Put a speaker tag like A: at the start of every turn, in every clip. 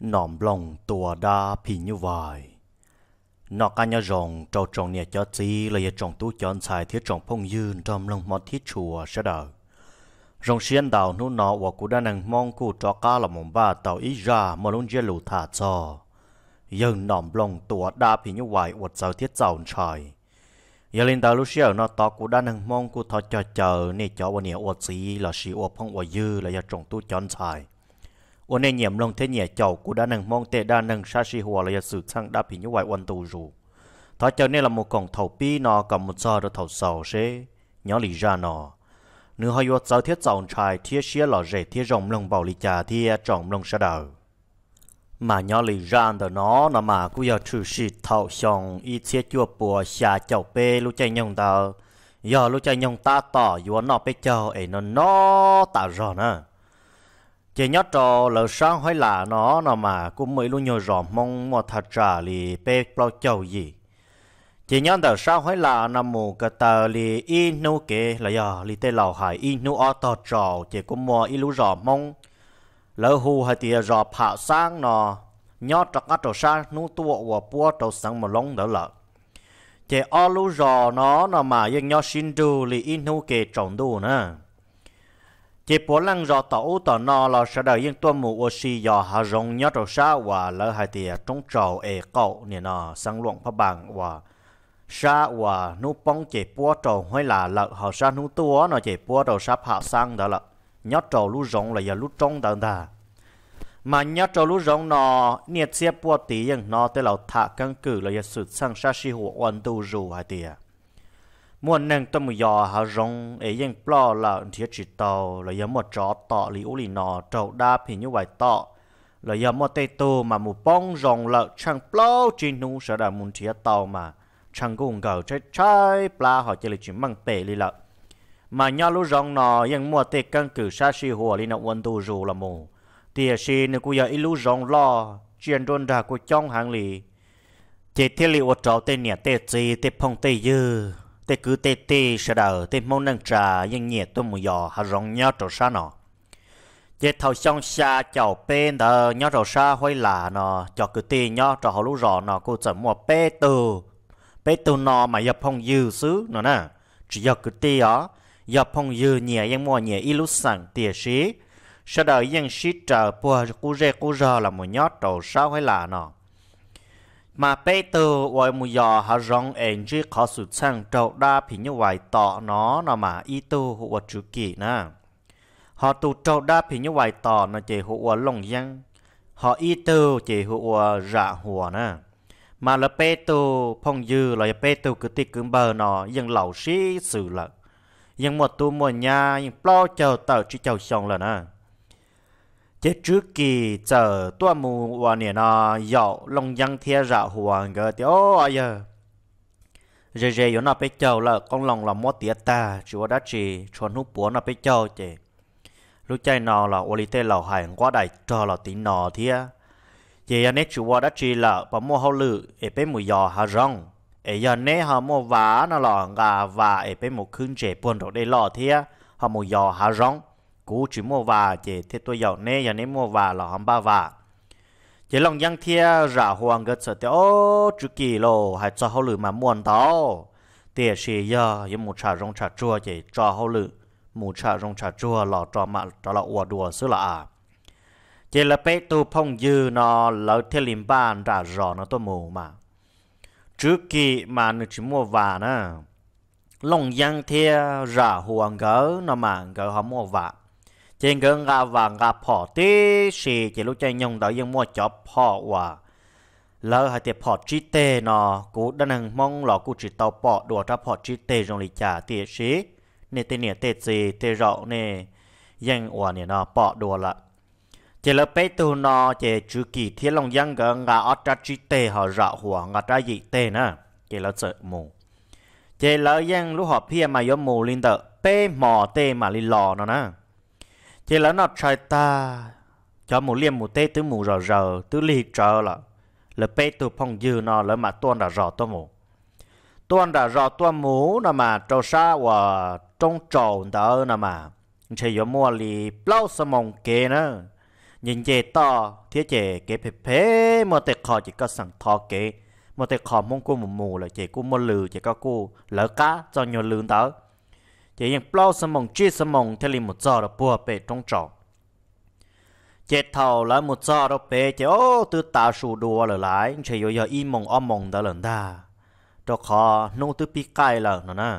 A: nòm lòng tua đa phì như vậy nó cả nhà rồng trâu trồng nhà cho chi là nhà trồng tú chọn xài thiết trồng phong dư trong lòng mọt thiết chùa sẽ đỡ rồng xiên đào nu nọ và cụ đa năng mong cụ cho cá là mồm ba tàu ý ra mà luôn dễ lù thả cho dân nòm lòng tua đa phì như vậy vật sao thiết giàu trời giờ lên tàu lúc xưa nó tao cụ đa năng mong cụ thọ chờ chờ nè cho và nhà vật gì là xì vật phong vật dư là nhà trồng tú chọn xài วันนี้เหยียมลงเทียนเหยียเจ้ากูด้านหนึ่งมองเตด้านหนึ่งชาชีหัวเลยสืบช่างด้าผิญวัยวันตูรูถ้าเจ้าเนี่ยละมุกองเถาปีนอกับมุดซอหรือเถาเสาเชย้อนหลีจานอเนื้อหอยวัดเสาเทียเจ้าชายเทียเชียหล่อเจเทียจอมลงเบาลิจาเทียจอมลงชะดาว mà nhỏ lì ran đó nó nó mà cũng giờ trừ sĩ thảo xong ít xe chua bùa xà chậu bê lúc chạy nhông tao giờ lúc chạy nhông ta tỏ yếu nó bê chậu ấy nó nó ta rõ nè chỉ nhớ trò lỡ sáng hỏi là nó nó mà cũng mới luôn nhớ rõ mong mà thật trả lì bê bao chầu gì chỉ nhớ lỡ sáng hỏi là nằm mù cái tờ lì in nu kê là giờ lì tê lào hải in nu ở tờ trò chỉ cũng mua ít lú rõ mong lỡ hù hay thì rõ phạ sáng nó nhớ cho các trò sáng nu tua và bua trò sáng mà lông đỡ lợ chỉ ở lú rõ nó nó mà yên nhớ xin đồ lì in nu kê trọng đồ nữa chỉ bố lăng rõ tàu tàu no là sẽ đợi yên tuân mù ô xì dò hà rong nhớ đầu sao và lỡ hai tìa trống trầu e cậu nè nọ sang luận phá bằng và xa và nụ bóng chỉ bố trầu hay là lỡ họ xa nụ tua nó chỉ bố đầu sáp hạ sang đó là nhớ trầu lú rong là giờ lú trống đó ta mà nhớ trầu lú rong nọ nhiệt xe bố tí yên nọ tới lầu thả căn cử là giờ sự sang sa xì hộ oan tu rù hai tìa mua nâng tâm mù hà rong ấy yên bò là thiết trị tàu là yếm một chó tọ lý ú lì nọ trâu đa thì như vậy tọ là yếm một tê tu mà mù bông rong là chẳng bò chỉ nu sợ đà muốn thiết tàu mà chẳng cùng gạo trái trái bla họ chỉ là chỉ mang tệ lì lợ mà nhau lú rong nọ yên mua tê căn cử xa xì hồ lì nọ quân tu dù là mù tia xì nè cú giờ ít lú rong lo chuyện đôn đà của trong hàng lì chỉ thiết lì ô trâu tê nẻ tê gì tê phong tê dư tê cứ tê tê sợ đỡ tê mong nâng trà nhưng nhiệt tôi mù dò hà rong nhớ trò xa nọ chế thầu xong xa chào bên đờ nhớ trò xa hơi lạ nọ cho cứ tê nhớ trò hồ lũ rõ nọ cô chẳng mua bê từ bê từ nọ mà nhập phong dư xứ nọ nè chỉ giờ cứ tê đó nhập phong dư nhẹ yên mua nhẹ ít lúc sẵn tìa xí sợ đỡ yên xí trở bùa cú rê cú rơ là một nhớ trò xa hơi lạ nọ mà bây giờ ngoài mù giờ họ rong ảnh chỉ có sự sang trâu đa thì như vậy tỏ nó là mà ý tu hộ chủ kỳ nè họ tụ trâu đa thì như vậy tỏ nó chỉ hộ lòng dân họ ý tu chỉ hộ rạ hùa nè mà là bây giờ phong dư là bây giờ cứ tiết cứng bờ nó dân lão sĩ sự lợ dân một tu một nhà dân lo chờ tờ chứ chầu xong là nè chế trước kỳ chờ tua mù và nè nó dạo long giang thia rạo hoàng gờ thì ô ai giờ giờ giờ yếu nó bị chầu là con lòng là mót tiệt ta chúa đã chỉ chuẩn hút búa nó bị chầu chị lúc chạy nó là ô lý tê lẩu hải quá đại trò là tí nọ thia chị anh ấy chúa đã chỉ là bà mua hậu lự ở bê mùi giò hà rong ở giờ nè họ mua vá nó lò gà và ở bê một khương chế buồn đồ đây lò thia họ mùi giò hà rong cú chỉ mua và chỉ thế tôi giàu nè giờ nè mua và là hầm ba và chỉ lòng giang thia rả hoàng gật sợ tiêu chữ kỳ lô hay cho hậu lử mà muốn đó tiền xì giờ như một trà rong trà chua chỉ cho hậu lử một trà rong trà chua là cho mà cho là ua đùa xứ là à chỉ là bé tu phong dư nó lỡ thiên lim ban rả rò nó tôi mù mà trước kỳ mà nó chỉ mua và nè lòng giang thia rả hoàng gỡ nó mà gỡ họ mua vàng จึงกึงกะวังกะพอที่สี่จะรู้ใจยงดอยังมั่วจอบพ่อว่าแล้วให้เต็๋ยพอจิตเตนอกูดันหนึ่งมองหลอกกูจิตเตาปอดัวถ้าพอจิตเตจงลีจ่าเตี๋ยสีเนี่ยเตี๋ยเตจีเตี๋ยเนี่ยยังอวานเนี่ยนอปอดัวละเจะเลไปตัูนอจะจุกีเที่ยงยังกึงกะอัตราจีเตหอระหัวกะได้ยีเตนะจะเลเจอหมูเจะเลยังรู้หอบเพียมายมูลินเตเป้หมอเตมาลีลอนะนะ thì là nó trời ta cho một liêm một tê tứ mù rờ rờ tứ li trở là là bê tụ phong dư nó là mà tuôn đã rò tuôn mù tuôn đã rò tuôn mù nó mà trâu xa và trong trồn đó nó mà chỉ có mua li lâu sơ mông kê nữa nhìn chè to thiết chè kế phê phê mà tê khó chỉ có sẵn thọ kế mà tê khó mong cô mù mù là chè cô mua lừ chè có cô lỡ cá cho nhiều lương đó chỉ những bao sầm mông chi sầm mông thế liền một giờ đó bùa bể trong trò chế thầu là một giờ đó bể chế ô từ ta sù đùa là lại chỉ yêu yêu im mông om mông đó lần ta đó khó nô từ pi cay là nó nè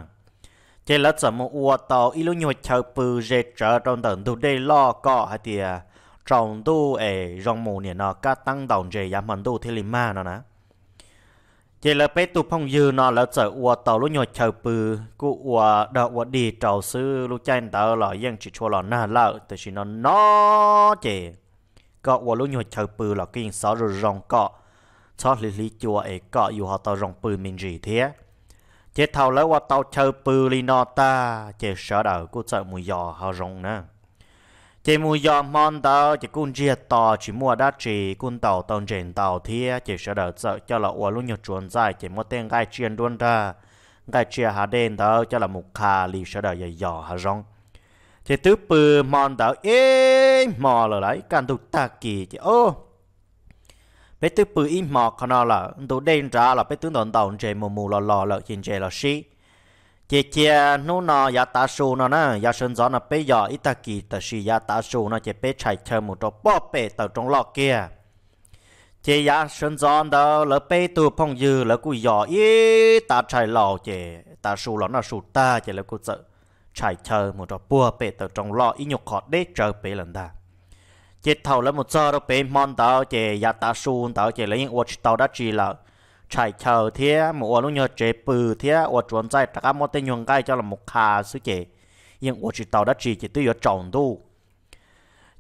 A: chế lát sầm mông uo tàu ít lâu nhồi chờ bự dễ chờ trong tận tu đây lo cọ hay tiề trong tu ế rong mù nè nó cá tăng đồng dễ giảm mình tu thế liền nó nè chỉ là bé tụ phong dư nó là sợ ua tàu lúc nhỏ chờ bự cụ ua đỡ ua đi trầu sư lúc chạy tàu là yên chỉ cho là na lợ từ chỉ nó nó chỉ có ua lúc nhỏ chờ bự là kinh sáu rồi rong cọ cho lý lý chùa ấy cọ dù họ tàu rong bự mình gì thế chỉ thầu lấy ua tàu chờ bự li nó ta chỉ sợ đỡ cụ sợ mùi giò họ rong nè chỉ mua dọn món tàu chỉ cun chia tàu chỉ mua đá chỉ cun tàu tàu trên tàu thì chỉ sợ đỡ sợ cho là uống luôn nhiều chuồn dài chỉ mua tên gai chiên luôn ra gai chia hà đen tàu cho là một khà lì sợ đỡ dài dò hà rong chỉ tứ bự món tàu ê mò là lấy càng tụ ta kỳ chỉ ô bé tứ bự im mò khăn là tụ đen ra là bé tướng tàu tàu trên mù mù lò lò lợn trên trên là xí si chị chị nô nô ya ta su nô nè ya sơn gió nó bé giờ ít ta kỳ ta xì ya ta su nó chị bé chạy chơi một chỗ bó bé tàu trong lọ kia chị ya sơn gió đó lỡ bé tu phong dư lỡ cú giờ ít ta chạy lọ chị ta su lọ nó su ta chị lỡ cú sợ chạy chơi một chỗ bó bé tàu trong lọ ít nhục khó để chơi bé lần ta chị thầu lỡ một giờ đó bé mòn tàu chị ya ta su tàu chị lấy những watch tàu đã chỉ là chạy chờ thế một lúc nhớ chế bự thế ô chuẩn chạy tất cả mọi tên nhung cái cho là một khá sự chế nhưng ô chỉ tàu đã chỉ chỉ tôi có trọng đủ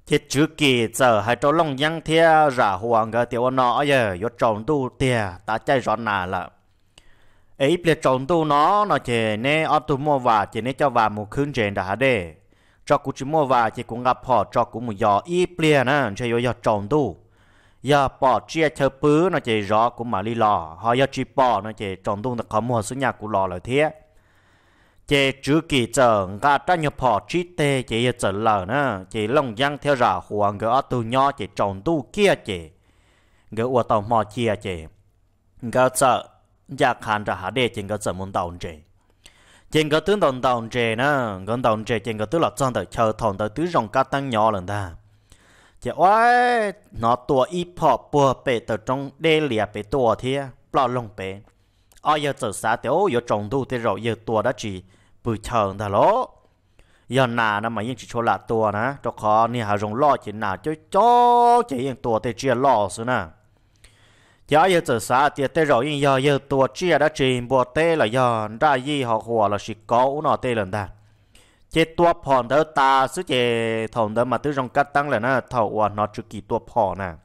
A: thế chứ kì giờ hai trâu long nhang thế giả hoàng cái tiểu nó giờ có trọng đủ thế ta chạy rõ nà là ấy bây trọng đủ nó nó chỉ nè ô tụ mua và chỉ nè cho và một khương trên đã để cho cũng chỉ mua và chỉ cũng gặp họ cho cũng một giò ít bây nè chỉ có trọng đủ giờ bỏ chia chờ bứ nó chỉ rõ của mà li lò họ giờ chỉ bỏ nó chỉ tròn tung được khó mua số nhà của lò lời thế chỉ chữ kỳ chờ cả ta nhập họ chỉ tê chỉ chờ lờ nữa chỉ lòng giang theo rả hoàng gỡ từ nhỏ chỉ tròn tu kia chỉ gỡ uo tàu mò chia chỉ gỡ chờ giá khăn ra hạ đề chỉ gỡ chờ muốn tàu chỉ chỉ gỡ tướng tàu tàu chỉ nữa gỡ tàu chỉ chỉ gỡ tức là trong tàu chờ thòng tàu tứ rồng cá tăng nhỏ lần ta จะว่าหนอตัวอีพอปัวเปตัวจงเดเลียไปตัวเทียปลอลงไปอ้อยจะสาเตียวอยจงดูเตียวเยตัวได้จีปืเชิงตลอยันนานะมันยังจิโชละตัวนะจะคอนี่หารงล่อจีนาจะจ้อจะยังตัวเตเจียล่อสินะจะอยอยจะสาเตียเตียวยังยอเยตัวเจียได้จีบัวเตละยอนได้ยี่หอหัวละสิเกาหนอเตลันได้ chế tua phòn đó ta số chế thòng đó mà tứ rong cắt tăng là nó thầu và nó chữ kỳ tua phòn nè à.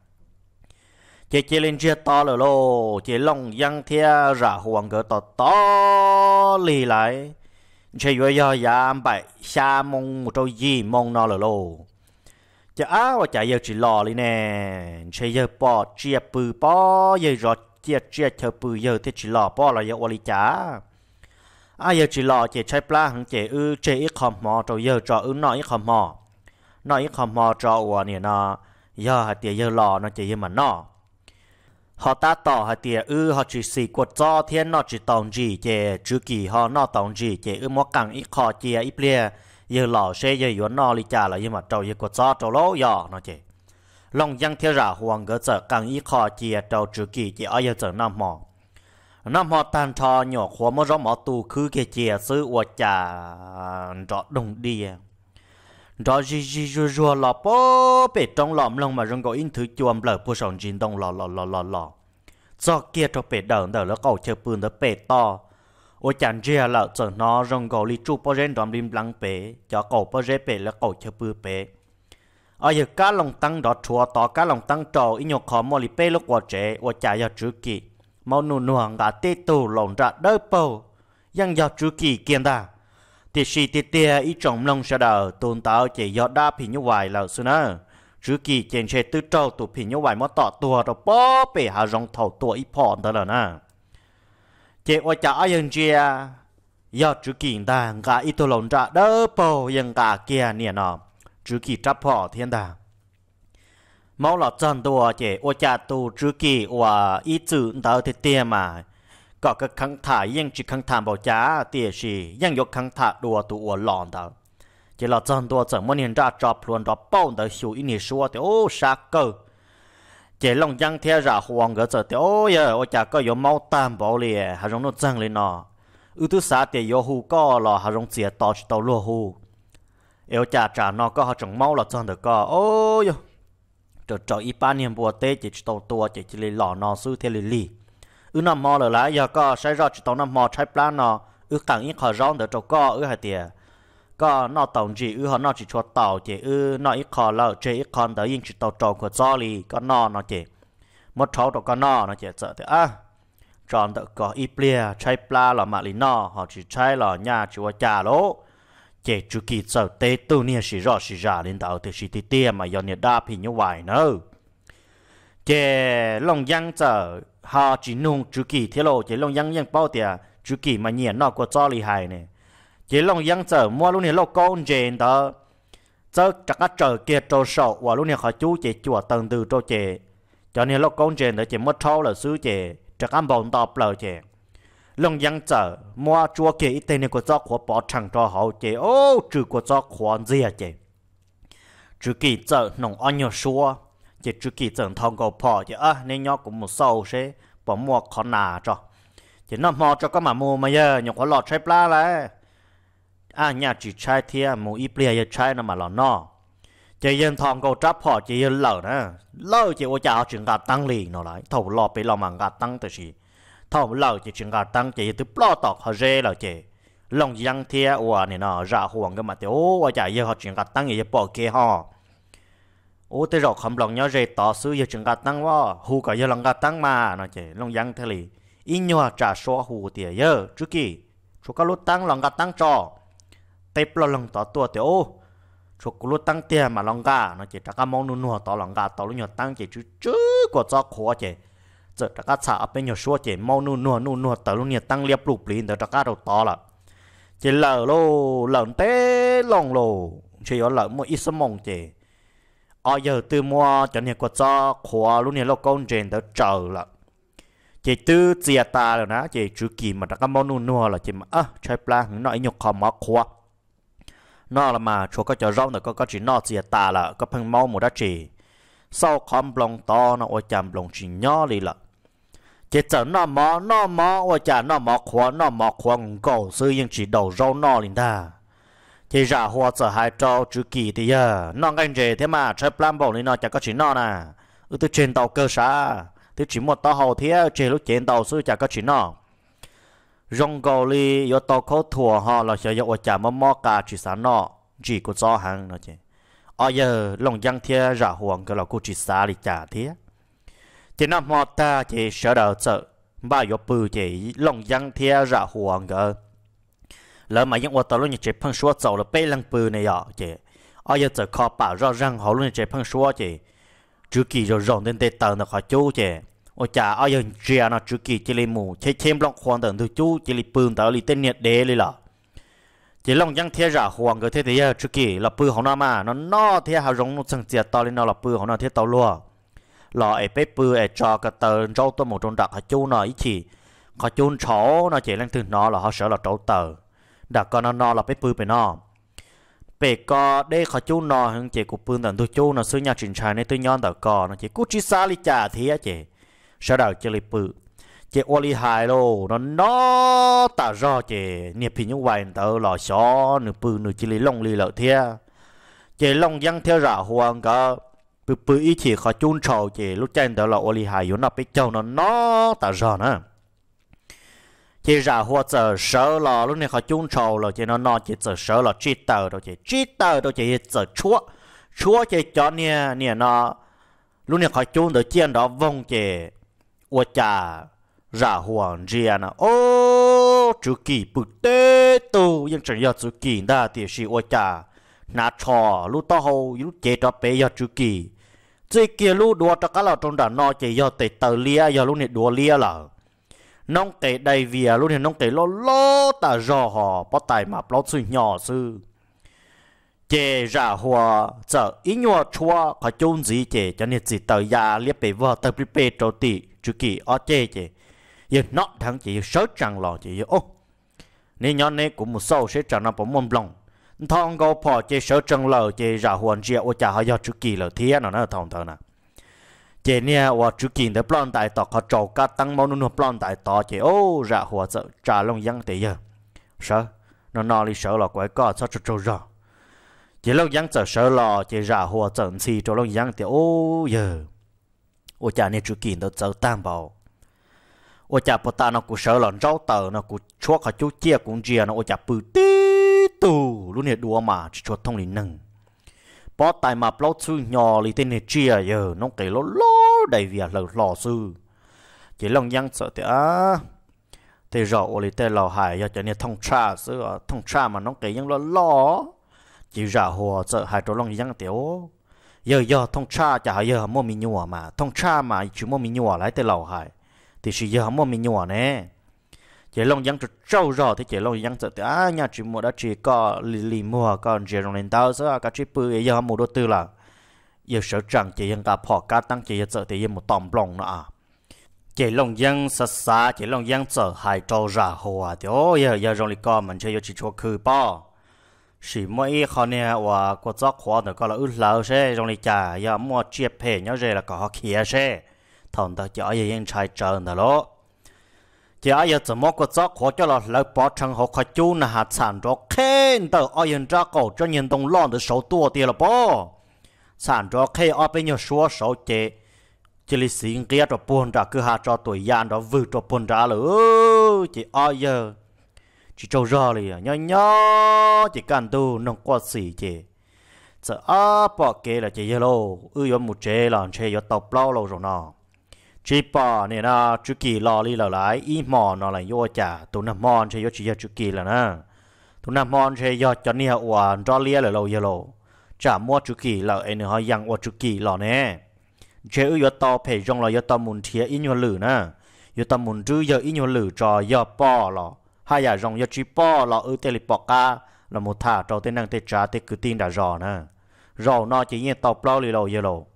A: chế chế lên chia to rồi lô chế long giăng thia rả hoàng cỡ to to lì lại chế vừa giờ ya bảy xa mông một trâu gì mông nó rồi lô chế á và chả giờ chỉ lò đi nè chế giờ bò chế bự bò, giờ rót chế chế chờ bự giờ thì chỉ lò bò là giờ quali chả ai giờ chỉ lọ chỉ chạy pla hằng chỉ ư chỉ ít khom mò rồi giờ cho ư nói ít khom mò nói ít khom mò cho ủa nè nó giờ hạt tiền giờ lọ nó chỉ giờ mà nó họ ta tỏ hạt tiền ư họ chỉ xì quật cho thiên nó chỉ tòng gì chỉ chữ kỳ họ nó tòng gì chỉ ư mò cẳng ít khó chia ít plea giờ lọ xe giờ yuan nó li trả là giờ mà trâu giờ quật cho trâu lố giờ nó chỉ long giang thiên rả hoàng gỡ sợ cẳng ít khó chia trâu chữ kỳ chỉ ai giờ sợ năm mò năm họ tan cho nhỏ khó mò rõ mò tù cứ kia chìa sư ua chà rõ đồng đi à. rõ gì gì rùa rùa lò bó bể trong lòm lông mà rừng gỗ in thứ chuồng lở bùa sòng dìn đông lò lò lò lò lò do kia cho bể đờn đờ lỡ cầu chơi bươn đỡ bể to ua chàn rìa lợ chở nó rừng gỗ li chu bó rên đòm lim lăng bể cho cầu bó rê bể lỡ cầu chơi bươn bể ở giờ cá lòng tăng đó chùa to cá lòng tăng trầu in nhỏ khó mò li bể lúc quả trẻ ua chà giờ trước kia mau nụ nụ ngã tê tù lộn ra đỡ bầu yang giao chú kỳ kiên ta thì si tê tê ý trọng lòng sa đờ tôn tạo chỉ do đa phì như hoài là xưa nơ chú kỳ trên xe tư trâu tụ phì như hoài mà tỏ tùa rồi bó bể hà rong thầu tùa ý phọn ta là nà chế ô ai yên chia do chú kỳ ta ngã ý tù lộn ra đỡ bầu yang ngã kia nè nọ chú kỳ trắp phọ thiên ta máu là chân đồ chỉ ô cha tu chữ kỳ và ý chữ đó thì tiền mà có cái kháng thả yên chỉ kháng thả bảo giá tiền gì yên yok kháng thả đồ tu ô lòn đó chỉ là chân đồ chẳng muốn hiện ra cho luôn đó bông đó hiểu ý nghĩa số thì ô sát cơ chỉ lòng dân theo ra hoàng cái giờ thì ô giờ ô cha có yếu máu tam bảo liền hà rong nó chân lên nọ ưu thứ xã thì yếu hù có là hà rong chia tao tao lúa hù yêu cha trả nó có hà chẳng máu là chân được có ô yo trở trở ít ba niệm bùa tê chỉ tàu tua chỉ chỉ lì lọ nó sư thế lì lì ư nằm mò rồi lá giờ có sai rõ chỉ tàu nằm mò trái plan nó ư càng ít khó rong để cho co ư hai tiề có nó tổng chỉ ư họ nó chỉ cho tàu chỉ ư nó ít khó lợ chỉ ít khó đỡ yên chỉ tàu tròn của do lì có nó nó chỉ một cháu đó có nó nó chỉ sợ thế à tròn tự có ít bia trái plan là mà lì nó họ chỉ trái là nhà chỉ qua trà lỗ chế chú kỳ sở tế tu nia sĩ rõ sĩ ra lên tạo từ sĩ tí tía mà do nia đáp hình như vậy nữa chế lòng giang sở họ chí nung chú kỳ thế lộ chế lòng giang giang bao tía chú kỳ mà nhẹ nó của cho lì hài nè chế lòng giang sở mua luôn nia lô con trên đó giờ chắc các trở kia trâu sầu và lúc nia họ chú chế chùa tầng từ trâu chế cho nia lô con trên đó chế mất thâu là xứ chế chắc các bọn tọp lờ chế ลงยังเจอมัวจัวเกอีเตนก็จอกขัวปอชังจอเขาเจโอ้จือก็จอกหัวเจียเจจือกี่เจอหนงอันยชัวเจจือกี่เจอทองก็พอเจอ่ะในยอกุมุเศร้าเชปอมัวขอนาจอเจน้ำมอจอก็มามูมาเยอะยกหัวหลอดใช้ปลาแล้อ่ะเนี่ยจีใช้เทียมูอีเปลี่ยจใช้น้ำมาหลอนนอเจยันทองก็จับพอเจยันเหล่านะเล่าเจว่าจะเอาจึงกาตั้งลีนอไรถท่หลอดไปเรามังกาตั้งแต่ชี thằng lão chỉ chừng cả tăng chỉ từ lo tọt họ rê lão chỉ lòng giang thia ủa này nó ra hoàng cái mà tiểu ở chạy giờ họ chừng cả tăng gì bỏ kia họ ủa tới rồi không lòng nhớ rê tỏ xứ giờ chừng cả tăng wa hù cả giờ lòng cả tăng mà nó chỉ lòng giang thế lì in nhau trả số hù tiề giờ trước kỳ chú cá lốt tăng lòng cả tăng cho tép lo lòng tỏ tua tiểu chú cá lốt tăng tiền mà lòng cả nó chỉ trả cá mong nụ nụ tỏ lòng cả tỏ lúc nhau tăng chỉ chú chứ của cho khó chỉ giờ ta cá xả bên nhiều số chỉ mau nu nua nu nua tớ luôn nhiệt tăng liệp lụp lìn tớ ta đầu to là chỉ lỡ lợn té lòng lô chỉ có lợn mua ít sớm mong ở giờ từ mua cho nhiệt quạt cho khóa luôn nhiệt lô con trên tớ chờ là chỉ từ chia ta rồi nè chỉ chú kỳ mà ta cá mau nua là chỉ mà à chơi nó nhục khó mà khóa nó là mà chúa có cho rong được có có chỉ nó ta là có phần mau một đã chỉ sau con blong to nó ôi chạm blong chỉ nhỏ đi là chỉ sợ nó mò nó mò và chả nó mò khóa nó mò khóa cầu, sư nhưng chỉ đầu rau nó lên ta chỉ ra hoa sợ hai trâu chữ kỳ thì giờ nó ngang rề thế mà chơi plan bầu lên nó chả có chỉ nó nè ư ừ, tôi trên tàu cơ xã tôi chỉ một tàu hầu thế chỉ lúc trên tàu sư chả có chỉ nó rong cầu li yo tàu khó thua họ là sợ yo chả mò mò cả chỉ sa nó chỉ có gió hàng nó chứ ở ờ, giờ lòng giang thế ra hoàng cái là cô chỉ sa đi chả thế chỉ nằm mò ta chỉ sợ đỡ sợ ba yếu bự chỉ lòng giăng thia ra huồng cơ lỡ mà những ô tô luôn chỉ phăng xua dầu là bê lăng bự này ạ chỉ ở giờ chỉ khó bảo rõ ràng họ luôn chỉ phăng xua chỉ chữ kỳ rồi rộng đến tê tờ nó khó chú chỉ ô chả ở giờ chia à, nó chữ kỳ chỉ lấy mù chỉ thêm lòng khoan tận thứ chú chỉ lấy bự tờ lấy tên nhiệt đế lấy lọ chỉ lòng giăng thia ra huồng cơ thế thì à, chữ kỳ là bự họ nó mà nó no thia họ rộng nó chẳng chia to lên nó là bự họ nó thế tao luôn lò ấy bếp bư ấy cho cái tờ râu tôi một trong đặc họ chú nó ý chỉ họ chú chó nó chỉ lên từ nó là họ sợ là trâu tờ đặc con nó nó là bếp bư bên nó bề co đây họ chú nó hưng chỉ của bươn tận tôi chú nó xưa nhà truyền trai nên tôi nhon tờ co nó chỉ cú chi xa li chả thì á chị sợ đầu chơi li bư chị ô li hài lô nó nó tả rõ chị nhiệt phi những vài tờ lò xó nửa bư nửa chỉ li lông li lợ thia chị lông giăng theo rả hoàng cơ bự bự ý chỉ khó chun trầu chỉ lúc chân đó là ô li yếu nó biết châu nó nó ta rõ nữa chỉ ra hoa giờ sợ là lúc này khó chun trầu là chỉ nó nó chỉ giờ sợ là chi tờ đâu chỉ chi tờ đâu chỉ giờ chúa chúa chỉ cho nè nè nó lúc này khó chun được chiên đó vong chỉ ô cha ra hoa riêng nó ô chú kỳ bự tê tu nhưng chẳng yêu chú kỳ đa thì là ô cha nà trò lúc tao hầu lúc chế cho bé yêu chú kỳ chỉ kia lu đua cho cá là trong đàn nó chỉ do tệ tờ lia do lúc này đua lia là nông tệ đầy vía à, lúc này nông tệ lo lo ta rò họ bắt tài mà lo suy nhỏ sư chè ra hoa chợ ý nhua chua có chôn gì chè cho nên chỉ tờ ya liếc bề vợ tờ bề trâu tị chú kỳ ở chè chè giờ nó thằng chỉ sớt chẳng lò chỉ ô nên nhỏ này cũng một sâu sẽ trở nằm bóng mông lòng thằng gấu bỏ chế sở trăng lờ chế ra hoàn chia cha chả hay chú kỳ lờ thế nó nó thằng thằng nè chế nè ô chú kỳ để plan tại tọt họ trâu cá tăng mau nó plan tại tọt chế ô ra hoa sợ trả long yăng thế giờ sợ nó nó li sợ là quái cọ cho cho trâu ra chế long yăng sợ sợ là chế ra hoa sợ xì cho long yăng thế ô giờ ô cha nè chú kỳ đó sợ tam bảo cha chả ta nó cũng sợ là rau tờ nó cũng chua cả chú chia cũng chia nó ô cha bự tí tu luôn nè mà chỉ cho thông lý nâng bỏ tài mà bao sư nhỏ lì tên nè chia giờ nó kể lỗ lỗ đầy việc à lò sư chỉ lòng nhăn sợ thì á thì rõ ô tên lò hải giờ cho nè thông tra sư à, thông tra mà nó kể nhăn lò lò chỉ ra hồ sợ hải trò lòng nhăn tiểu giờ giờ thông tra chả giờ mua mình nhùa mà thông tra mà chỉ mua mình nhùa lại tên lò hải thì chỉ giờ mua mình nhùa nè chế long giang trụ trâu rò thì chế long giang trụ à nhà chỉ mua đã chỉ có lì lì mua còn chế long lên tao sao à, cả chỉ bự ấy giờ à, mua đầu tư là giờ sợ rằng chế giang cả họ cá tăng chế sợ thì giờ một tòm lòng nữa à chế long giang sợ xa chế long giang sợ hai trâu rà hồ à thì ô giờ giờ rong lì con mình chơi giờ chỉ cho khử bỏ chỉ mỗi khó nè và có gió khó nữa có là ướt lâu xe rong lì chả giờ mua chia phe nhau rồi là có kia xe thằng ta chở giờ giang trai chơi nữa đó giờ giờ 怎么个做活着了来保存和快救那下惨着看到二人家狗这人动乱的手多的了不？惨着看二边人说手的，这里是应该着搬着去下着对样着围着搬着了，这二人只着热了呀，呀呀，这干都能过死的。这阿伯给了这些喽，又要木这了，这要到不了了，是呢。chỉ bỏ nè nó chú kỳ lò li lò lại ý mò nó chả tụ nằm mòn chơi vô chỉ kỳ là nè tụ nằm mòn chơi vô cho nia hòa cho lia là lâu giờ lâu chả mua chú kỳ là anh họ yang hòa chú kỳ lò nè chơi ưu to phải trong là vô to muốn thía lử nè vô to muốn giờ ý lử cho vô bỏ lò hay là rong vô chỉ bỏ lò ưu tê li bỏ ca là một thả cho tên năng tê trả tê cứ tin đã rõ nè rõ nó chỉ như tàu plau li lâu giờ lâu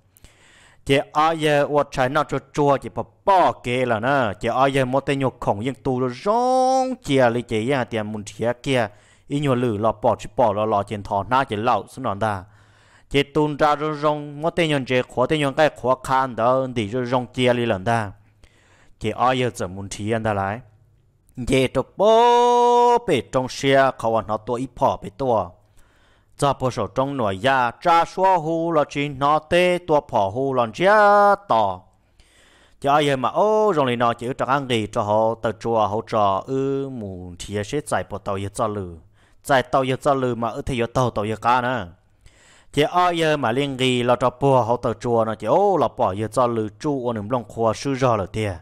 A: chỉ ai giờ ở trái nó cho chua chỉ bỏ bỏ kê là nè chỉ ai giờ một tay nhục khổng nhưng tu rồi rong chia lấy chỉ ya à, tiền muốn chia kia ý nhua lử lọ bỏ chỉ bỏ lọ lọ tiền thọ na chỉ lậu xuống nón ta chỉ tuôn ra rồi rong một tay nhon chỉ khó tay nhon cái khó khăn đó đi rồi rong chia lấy lần ta chỉ ai giờ chỉ muốn chia ta lại chỉ cho bỏ bị trong xe khẩu nó tôi ít bỏ bị tôi trong nội gia cha tua hu cho ai mà ô rồi nó chỉ cho ăn gì cho họ từ chùa họ cho ư mù thì sẽ chạy bộ tàu cho lử chạy tàu cho lử mà ư thì giờ tàu tàu cá nè, chỉ ai giờ mà liên gì là cho bùa họ từ chùa nó chỉ ô là bỏ giờ cho lử chu ở nằm lòng khoa sư rồi là tiền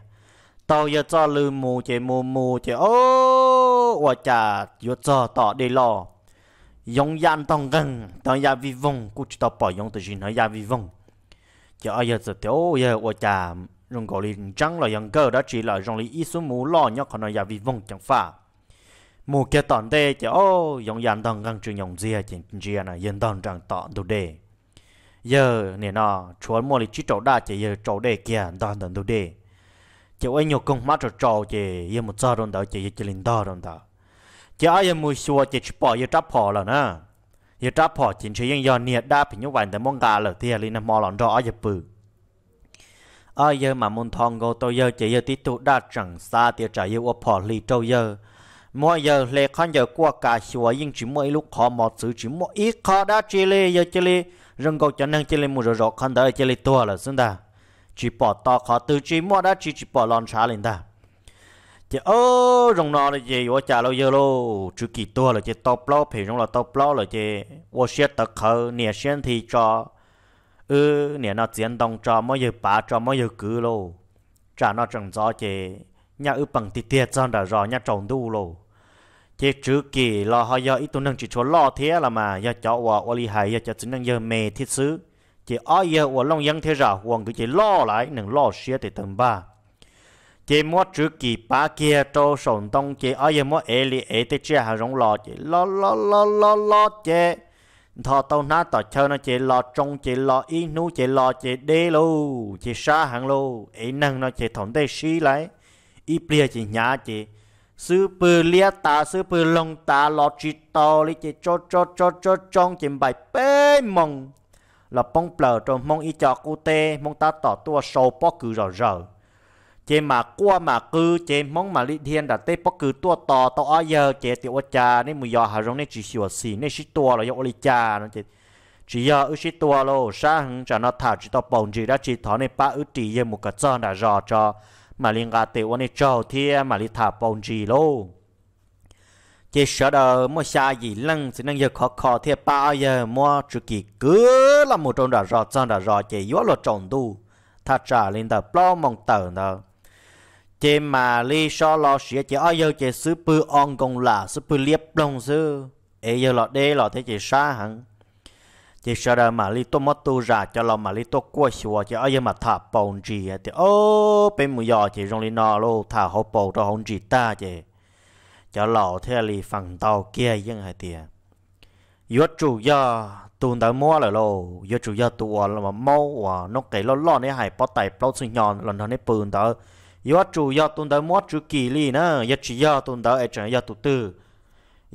A: tàu giờ cho lử mù chỉ mù mù chỉ ô và chả giờ cho tỏ đi lo yong yan tong gần tong ya vi vong cú chỉ tao bỏ yong tự nhiên nó ya vi vong giờ ai giờ tiểu giờ ở nhà rong gọi liền trắng là yong cơ đó chỉ là rong lý ít số mu lo nhóc còn nó ya vi vong chẳng phải mù kia tòn đê giờ ô yong yan tong gần trường yong zia chỉ zia là yên tòn chẳng tòn đồ đê giờ nè nó chúa mua lý chỉ trâu đa chỉ giờ trâu đê kia tòn tòn đồ đê giờ ai nhóc công mắt trâu trâu chỉ giờ một giờ rồi đó chỉ giờ chỉ linh đó rồi đó chả ai mua xua chỉ bỏ yêu tráp họ là nè yêu tráp họ chính chỉ những yon nhiệt đa phải như vậy để mong gà là thì là nó mò lòn rõ ai bự ai giờ mà muốn thong go tôi giờ chỉ giờ tiếp tục đa chẳng xa thì trả yêu ở họ lì tôi giờ mỗi giờ lệ khăn giờ qua cả xua nhưng chỉ mỗi lúc họ mọt sự chỉ mỗi ít họ đã chỉ lệ giờ chỉ lệ rừng cầu cho nên chỉ lệ mua rõ rõ khăn đỡ chỉ lệ tua là xứng ta chỉ bỏ to khó từ chỉ mỗi đã chỉ chỉ bỏ lòn xá lên ta chị ô rồng nọ là gì ô chả lâu giờ lô chú kỳ tua là chị top lo thì rồng là top lo là chị ô xe tật khờ nè xem thì cho ừ nè nó tiền đồng cho mới giờ bà cho mới giờ cứ lô trả nó chẳng rõ chị nhà ư bằng tít tiệt cho đã rõ nhà trồng đu lô chị chú kỳ lo họ giờ ít tu nâng chỉ cho lo thế là mà giờ cho ô ô li hay giờ cho chỉ nâng giờ mê thiết xứ chị ô giờ ô long dân thế rõ hoàng cứ chị lo lại nâng lo xe thì tầm ba chỉ mua chữ kỳ ba kia cho sổn tông chế ở giờ mua ế li ế tế chia hà rong lò chế lo lo lo lo lo chế thọ tàu ná tỏ chơi nó chế lo trông chế lo y nu chế lo chế đê lô chế xa hàng lô ế nâng nó chế thổn tê xí lại y plia chế nhá chế sư bự lia ta sư bự lông ta lo chỉ to li chế cho cho cho cho trong chế bài bê mông là bông bờ cho mong y cho cụ tê mong ta tỏ tua sâu bó cử rõ rõ chế mà qua mà cứ chế mong mà lý thiên đã tế bóc cứ tua to to ở giờ chế tiểu cha nên mùi giờ hà rong nên chỉ sửa xì nên chỉ tua rồi yêu lý cha nó chế chỉ giờ ư chỉ tua lo sa hưng cho nó thả chỉ tao bồng chỉ đã chỉ thọ nên ba ư chỉ giờ một cái chân đã rò cho mà liên gà tiểu này cho thì mà lý thả bồng chỉ lo chế sợ đờ mua xa gì lăng chỉ năng giờ khó khó thì ba giờ mua chỉ kỳ cứ là một trong đã rò chân đã rò chế yếu là trồng tu thả trả lên tờ plo mong tờ nào chế mà li so lo xia chế ai giờ chế sư pư ong công là sư pư liếp đông sư ấy giờ lọ đê lọ thế chế xa hẳn chế sợ đời mà li tô mất tu ra cho lọ mà li tô qua xua chế ai giờ mà thả bồn gì thì ô bên mù giò chế rong li nọ lô thả hộp bầu cho hông gì ta chế cho lọ thế li phần tàu kia dân hay tiền yết chủ do tuần tới mua lại lô yết chủ do tuần là mà mau và nó cái lọ lọ này hay bắt tay bắt sinh nhon lần đó này bùn tới yo chủ yo tụn đó mót chủ kỳ li nữa yo chỉ yo tụn đó ở trên yo tụt tư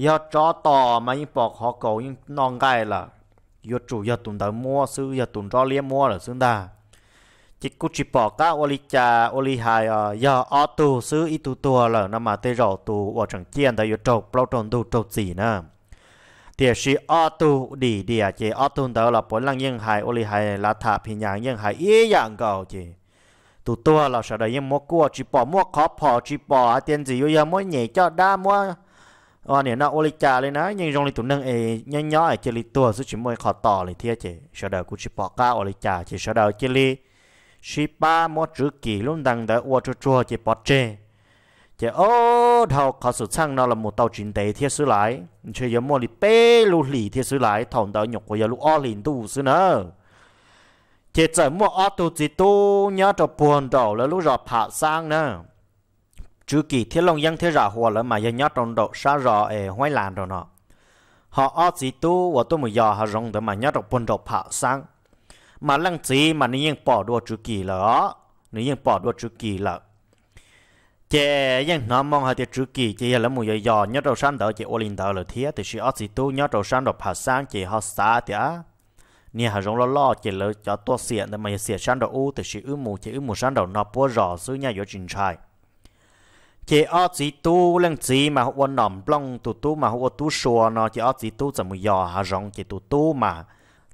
A: yo cho tò mà những bọc họ cầu những non gai là yo chủ yo tụn đó mua sư yo tụn đó liếm mua là xứng đà chỉ cú chỉ bỏ cá oli cha oli hai uh, yo ở tù sư ít tụ tua là nó mà tê rổ tù ở chẳng chiên tại yo trâu bao tròn tù trâu gì nữa thì sĩ ở tù đi đi à chị ở tù đó là bốn lăng yên hai oli hai là thả phi nhàng yên hai ý dạng cầu chị tụ tua là sợ đấy mua cua chỉ bỏ mua khó bỏ chỉ bỏ tiền gì giờ mua nhảy cho đa mua ờ nè nó ôi trà lên nói nhưng trong lịch tụ nâng ấy nhỏ nhỏ ấy chỉ lịch tua số chỉ mua khó tỏ lịch thiệt chỉ sợ đấy cũng chỉ bỏ cá ôi trà chỉ sợ đời chỉ li chỉ ba mua chữ kỳ luôn đằng đấy ô chua chua chỉ bỏ chê chỉ ô thầu khó sự sang nó là một tàu chính tế thiệt sự lại chơi giờ mua đi bê lù lì thiệt sự lại thòng đó nhục của giờ lù o lìn tu sự nữa thì giờ mua ô tô gì tu nhớ cho buồn đầu là lúc rồi phá sang nữa chú kỳ thiết long dân thế rõ hòa là mà nhớ trong độ xa rõ ở hoài làng rồi nọ họ ô gì tu và tôi mới giờ họ rong để mà nhớ trong buồn đầu phá sang mà lăng gì mà nếu yên bỏ đua chú kỳ là nếu yên bỏ đua chú kỳ là chè yên nó mong hai tiệt chú kỳ chè là một giờ nhớ trong sáng đỡ chè ô linh đỡ là thiết thì sự ô gì tu nhớ trong sáng đầu phá sang chè họ xa thì á nè hàng rong lo lo chỉ lỡ cho tua xiên để mà xiên sang đầu u thì chỉ ư mù chỉ ư mù sang đầu nó búa rõ xứ nhà yếu trình trai chỉ ở chỉ tu lên chỉ mà họ nằm plong tu tu mà họ tu xua nó chỉ ở chỉ hàng rong chỉ tu tu mà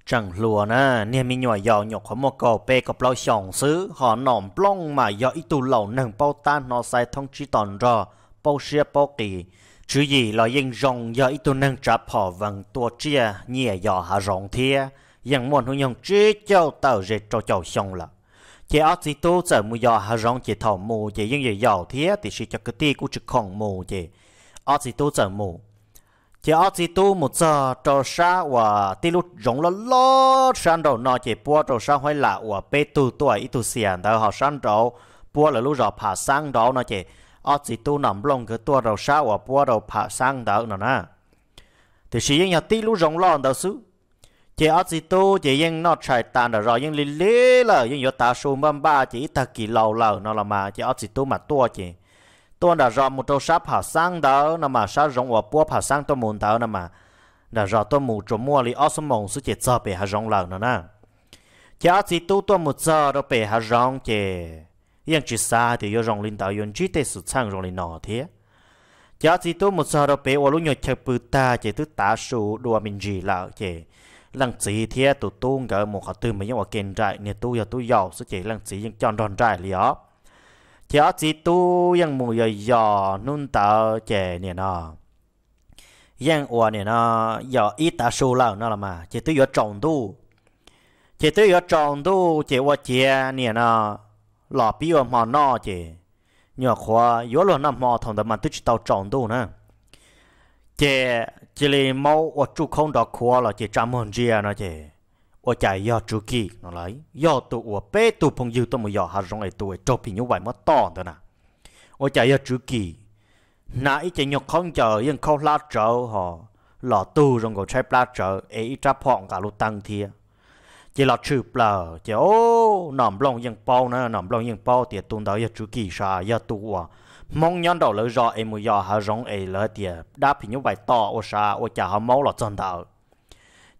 A: chẳng lùa nè nè mình nhỏ nhỏ nhỏ khó một cầu bê cặp bao xong xứ họ nằm plong mà do ít tu lẩu nâng bao tan nó sai thông chi tòn rò bao xia bao kỳ chứ gì là yên rong do ít tu nâng trả họ vàng tua chia nhẹ nhỏ hàng rong thiê yang mon hu yang chi chao tao je cho chao xong là chỉ ở chỉ tu sợ mua giò hà rong chỉ thầu mù chỉ những gì giàu thế thì chỉ cho cái ti cũng chỉ còn mù chỉ ở chỉ tu sợ mù chỉ ở chỉ tu một giờ cho sa và ti lúc rong lo lo san đầu nó chỉ bua cho sa hoài lạ và pe tu tuổi ít tu xiên đó họ san đầu bua là lúc rồi phá sang đó nó chỉ ở chỉ tu nằm lông cái tua đầu sa và bua đầu phá sang đó nó nè thì chỉ những nhà ti lúc rong lo đó xứ chị ở chị tu chị yên nó chạy tàn rồi yên lì lì là yên yo ta số mâm ba chị ta kỳ lâu lâu nó là mà chị ở chị tu mà tua chị tua đã rồi một trâu sáp hà sang đó nó mà sáp rong ở búa hà sang tôi muốn đó nó mà đã rồi tôi mù cho mua lì ớt số mông số chị cho bé hà rong lâu nó nè chị ở chị tu tôi một giờ đó bé hà rong chị yên chị xa thì yo rong linh đó yên chỉ để sự sang rong lên nọ thế chị ở chị tu một giờ đó bé ở lũ nhớ chơi bự ta chị tức ta số đùa mình gì là chị lăng chỉ thì tụ tu ngỡ một họ tư mấy nhau kiện trại nè tu giờ tu giàu số chỉ lăng chỉ nhưng chọn đòn trại lió chả chỉ tu yang mù giờ giờ nun tờ chè nè nọ yang ủa nè nọ giờ ít ta số lâu nó là mà chỉ tu giờ trồng tu chỉ tu giờ trồng tu chỉ qua chè nè nọ lọ biểu mà nọ chè nhỏ khóa yếu luôn nằm mò thằng đó mà tu chỉ tao trồng tu nè chè chỉ là mau ở chú không đọc khóa là chỉ trăm hơn chia nó chỉ ở chạy do chú kỳ nó lấy do tụ ở bé tụ phong dư tôi mới do hạt rong ấy tụ cho pin như vậy mà to thế nào ở chạy do chú kỳ nãy chỉ nhọc không chờ nhưng không la trở họ lọ tu rong cổ chạy la trở ấy cha phong cả lúc tăng thiệt chỉ là chụp là chỉ ô nằm lòng nhưng bao nữa nằm lòng nhưng bao thì tuần đó giờ chú kỳ sa giờ tụ mong nhân đầu lỡ rõ em mua giò hà rong ấy lỡ tiền đáp thì như vậy to ô sa ô chả hà máu là chân đạo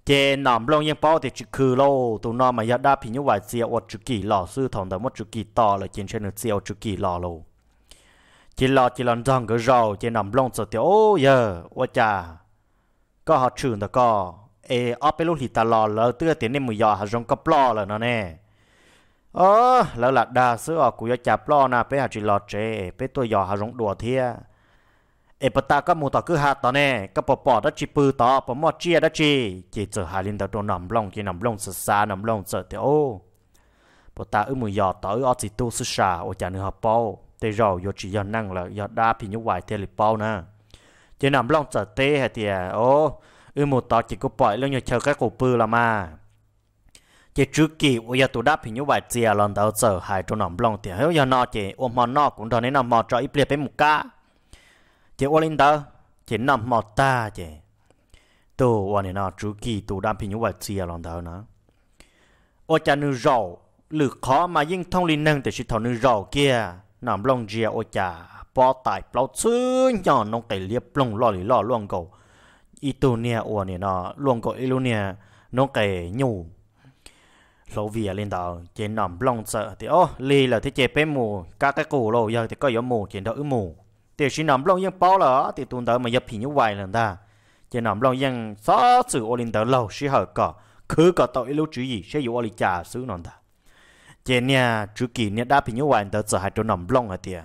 A: chế nằm lông yên bao thì chỉ khử lô tụi nó mà giờ đáp thì như vậy xe ô chữ kỳ lò sư thòng đó một chữ kỳ to là trên trên xe ô chữ kỳ lò lô chỉ lò chỉ lần rằng cứ rò chế nằm lông sợ tiêu ô giờ ô chả có họ trường đó có ê ở bên lúc thì ta lò lỡ tưa tiền em mua giò hà rong cấp lò là nó nè ờ lỡ là đa sữa của gia chạp lo na bé hà chỉ lọt chế bé tôi giò hà rong đùa thia ê ta các mù tỏ cứ hạt tỏ nè các bò bò đã chỉ bự tỏ bò mò chia đã chỉ chỉ chờ hà linh tỏ đồ nằm lông chỉ nằm lông sợ xa nằm lông sợ thì ô bà ta ư mù giò tỏ ư ở chỉ tu sư xà ô chả nữa hợp bao tê rồi yo chỉ yo năng là yo đa phi nhú hoài lịp bao nè chỉ nằm lông sợ tê hà thì ô ư mù tỏ chỉ có bỏi lông nhờ chờ các cổ bự là mà chỉ trước kỳ ôi ya tụ đáp hình như vậy chia lần đầu giờ hai chỗ nằm lòng thì hiểu giờ nó chỉ ôm mà nó cũng đòi nên nằm mò cho ít liệt với một cá chỉ ô linh đó chỉ nằm mò ta chỉ tụ ô này nó trước kỳ tôi đáp hình như vậy chia lần đầu nữa ô cha nữ rầu lử khó mà mà ยิ่ง thông linh năng thì sự thầu nữ rầu kia nằm lòng chia ô cha bỏ tại bao chứ nhỏ nông tẩy liệp lòng lo lì lo luôn cầu ít tụ nè ô này nọ luôn cầu ít luôn nè nó cái nhủ lâu việc lên tàu trên nằm long sợ thì ô lì là thế chế bé mù các cái cổ lâu giờ thì có yếu mù trên đó ứ mù thì chỉ nằm long yên bao là thì tuần tới mà nhập hình như vậy lần ta trên nằm long yên xóa sự ô lên tàu lâu sẽ hở cỏ cứ có tội lưu chữ gì sẽ yếu ô lì trả xứ nón ta trên nhà chữ kỳ nhà đáp hình như vậy tới sợ hai chỗ nằm long ở tiệt,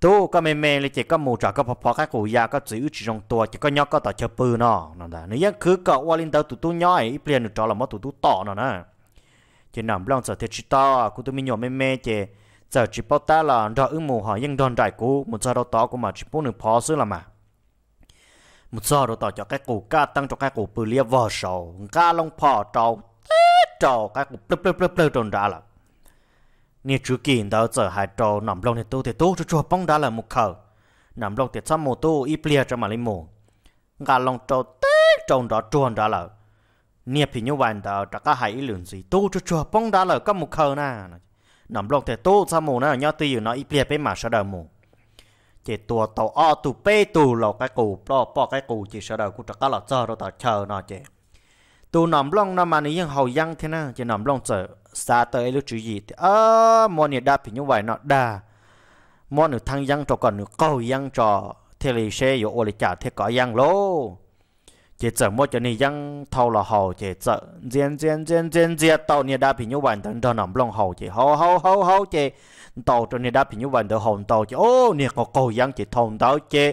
A: tu có mềm mềm lên chỉ có mù trả có phò phò các cổ già có chữ chỉ trong tua chỉ có nhóc có tỏ chập bự nó nón ta nếu cứ có ô lên tàu tụt tu nhói, ấy liền trọ là mất tụt tu tỏ nó nè chỉ nằm lòng sợ thiệt chỉ to cũng tôi mình nhỏ mê mê chỉ giờ chỉ bao ta là đo ứng mù họ nhưng đòn đại cú một giờ đâu to của mà chỉ bốn được phó xứ là mà một giờ đâu to cho cái củ ca tăng cho cái củ bự lia vò sầu cá long phò trầu trâu cái củ plơ plơ plơ plơ tròn ra là nè chú kiện đó giờ hai trâu nằm lòng thì tôi thì tôi cho cho bông đá là một khờ nằm lòng thì sao một tôi ít lia cho mà lấy mù cá long trâu tết tròn đó tròn ra là nghiệp thì như vậy đó đã có hai lượn gì tu cho chùa bông đá là có một khờ na nằm lòng thì tu sao mù nó nhớ tì nó ít biệt với mà sao đời mù chỉ tua tàu o tu pe tu lò cái cụ lo bỏ cái cụ chỉ sao đời cũng đã có là chờ rồi ta chờ nó chỉ tu nằm lòng nó mà thế na chỉ nằm lòng chờ xa tới lúc chữ gì thì ơ mọi người đáp thì như vậy nó đà mọi người cho còn người cầu yang cho thì lì xe yo ô lì chả thế có yang lô chỉ sợ mỗi chỗ này dân thâu là hầu chỉ sợ diễn diễn diễn diễn diễn tàu này đã bị như vậy thân thân nằm lòng hầu chỉ hầu hầu hầu hầu chỉ tàu cho nên đã bị như vậy được hồn tàu chỉ ô nè có cầu dân chỉ thông tàu chỉ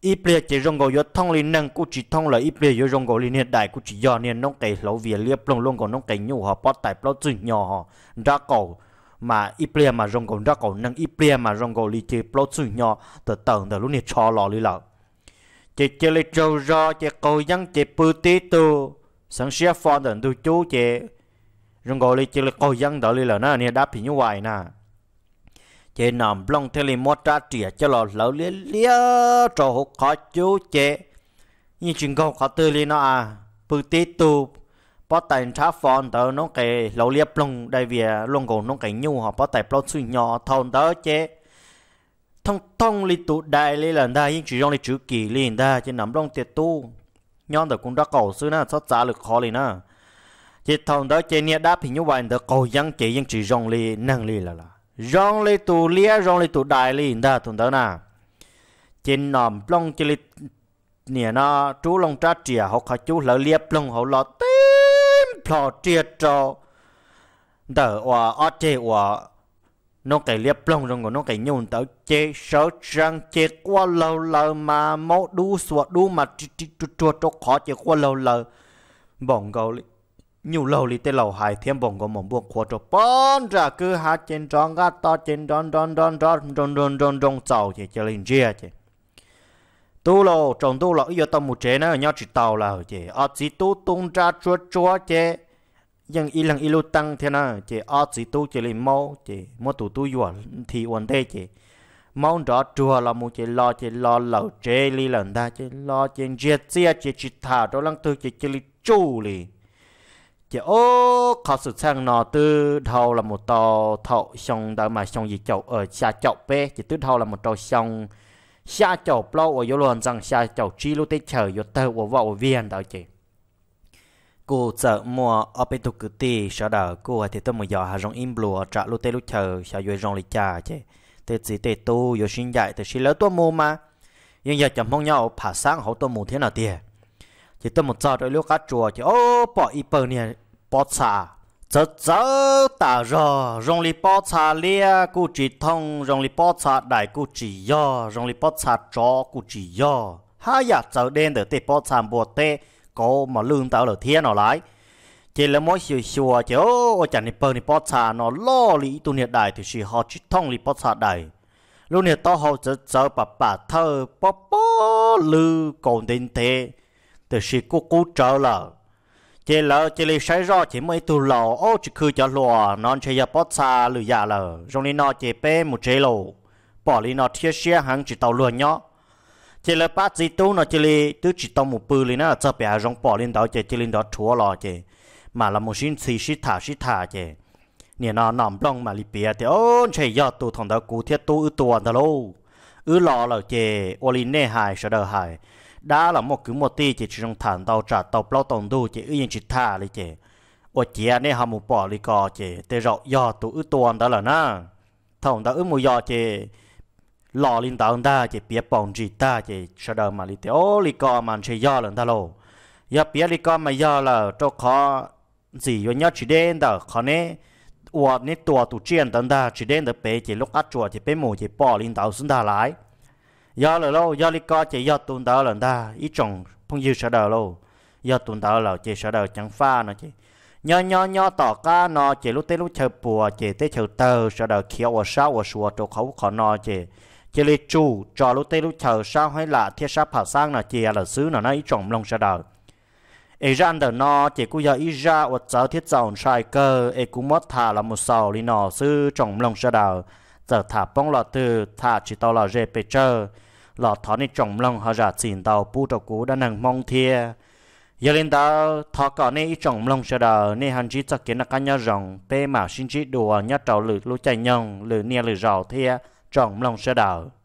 A: ít bia chỉ rong gò yếu thông linh năng cũng chỉ thông là ít bia yếu rong gò linh đại cũng chỉ do nên nông cày lẩu việt liệp lòng luôn còn nông cày nhu họ bắt tài bắt chừng nhỏ họ ra cầu mà ít bia mà rong gò ra cầu năng ít bia mà rong gò li chỉ bắt chừng nhỏ từ từ từ lúc này cho lò li lợn chị chị lấy trâu ro chị cầu dân chị bự tí tu sẵn xia phò đần tu chú chị rồi gọi lấy chị lấy cầu dân đó lấy là nó nè đáp hình như vậy nè chị nằm blong thế lấy mót ra tỉa cho lò lẩu lia lia trò hụt khó chú chị như chuyện câu khó tư lấy nó à bự tí tu bó tay trả phòn tớ nó cái lẩu lia blong đại việt luôn cổ nó cái nhu họ bó tay blong suy nhỏ thon tớ chị thông thông li tu đại li lần đa yên chỉ trong li chữ kỳ li đa chỉ nằm trong tiệt tu nhon được cũng đã cầu xưa na sót giá lực khó li na chỉ thông đó chỉ nia đáp hình như vậy được cầu dân chỉ dân chỉ rong li năng li là là rong li tu lia rong li tu đại li đa thùng đó na chỉ nằm trong chỉ li nia na chú long trát trìa học khá chú lỡ lia long hậu lọ tím plọ trìa trò đỡ hòa ở chế hòa nó cái liệp plong rồi nó cái nhon tao chê sợ rằng chê qua lâu lâu mà mó đu sủa đu mà chua chua khó chê qua lâu lâu bỏng gấu lý nhiều lâu lý tê lâu hai thêm bỏng gấu mỏng buộc khó cho bón ra cứ hát trên tròn gà to trên tròn tròn tròn tròn tròn tròn tròn đón chào chê chê lên chia chê tu lô trong tu lô yêu tao một chế nó nhỏ chỉ tàu là chê ở chỉ tu tung ra chua chua chê ยังอีหลังอีลูตังเท่านะเจอ้อจีตู้เจเลยมอเจมอตู้ตู้หยวนทีวันเดเจมองดอจัวเรามูเจรอเจรอเหล่าเจลีหลังได้เจรอเจเจียเจียเจจิตาตัวลังตัวเจเจลิจูลีเจโอ้ขอสุดช่างนอตื้อเท่าละมูตอเท่าชงดามาชงยีเจ้าเออชาเจ้าเป้เจตื้อเท่าละมูตอชงชาเจ้าเปล่าว่าโยลวนจังชาเจ้าจีลูเตเฉยโยเตอว่าว่าเวียนดาวเจ cô sợ mua ở bên tục cử ti sợ đỡ cô thì tôi mới dò hà rong im blue trả lô tê lúc chờ sợ rồi rong lịch trà chứ tê chỉ tê tu rồi xin dạy thì xin lỡ tôi mua mà nhưng giờ chẳng mong nhau phá sáng hậu tôi mua thế nào tiền chỉ tôi một giờ rồi lúc cá chùa chỉ ô bỏ y bờ nè bỏ xả chớ chớ tả rò rong li bỏ xả lia cụ chỉ thông rong li bỏ xả đại cụ chỉ do rong li bỏ xả chó cụ chỉ do ha giờ giờ đen để tê bỏ xả bùa tê có mà lương tao là thiên nó lại chỉ là mỗi sự xua chứ ô chẳng nên bơi bớt xa nó lo lý tu niệm đại thì sự họ chỉ thông lý bớt xa đại lúc này tao họ rất rất bà bà thơ bó bó lư còn đến thế thì sự cố cố trở là chỉ là chỉ là sai rõ chỉ mấy tu lò ô chỉ cứ cho lùa non chơi giờ bớt xa lừa giả dạ là trong này nó chỉ bé một chế lò bỏ đi nó thiết xe hàng chỉ tàu lừa nhó chỉ là bắt chỉ tu nó chỉ là tu chỉ tông một bự lên nó cho bé rong bỏ lên đó chỉ chỉ lên đó chúa lo chỉ mà là một xin xì xí thả xí thả chỉ nè nó nằm đông mà li bia thì ôn chạy giờ tu thằng đó cú thiết tu ư tuần đó lâu ư lo là chỉ ô li nè hài sợ đời hài đã là một cứ một tí chỉ trong thản tàu trả tàu bao tàu đu chỉ ư yên chỉ thả li chỉ ô chia anh ấy ham một bỏ li cò chỉ để rọ giờ tu ư tuần đó là na thằng đó ư một giờ chỉ lò lên tàu ta chỉ biết bỏng gì ta chỉ sợ đời mà đi tiêu li co mà chơi do lần ta lô giờ biết li co mà do là cho khó gì với nhau chỉ đen đó khó nè ủa nè tua tu chiến tận ta chỉ đen được bé chỉ lúc ăn chùa chỉ bé mù chỉ bỏ lên tàu xuống ta lại giờ là lâu giờ li co chỉ giờ tụn tàu lần ta ít chồng phong dư sợ đời lâu giờ tụn tàu là chỉ sợ đời chẳng pha nữa chỉ nhỏ nhỏ nhỏ tỏ ca nó chỉ lúc tết lúc chờ bùa chỉ tết chờ tờ sợ đời kia ở sau ở sủa chỗ khẩu khó nó chỉ chỉ lì chủ cho lúc tê lúc chờ sao hay là thiết sát phá sang là chỉ là xứ nó nấy trồng lông sa đời ấy ra anh nó chỉ cũng giờ ít ra ở cháu thiết giàu sai cơ ấy cũng mất thả là một sầu lì nó xứ trồng lông sa đời giờ thả bông lọ từ thả chỉ tao là dễ bị chơi lọ thọ này trồng lông họ ra xin tàu bu đầu cú đã nâng mong thia giờ lên đó thọ cỏ này ý trồng lông sa đời nên hành chỉ chắc kiến là cá nhau rồng bê mà xin chỉ đùa nhá trầu lử lũ chạy nhông lử nia lử rào thia trong lòng sẽ đạo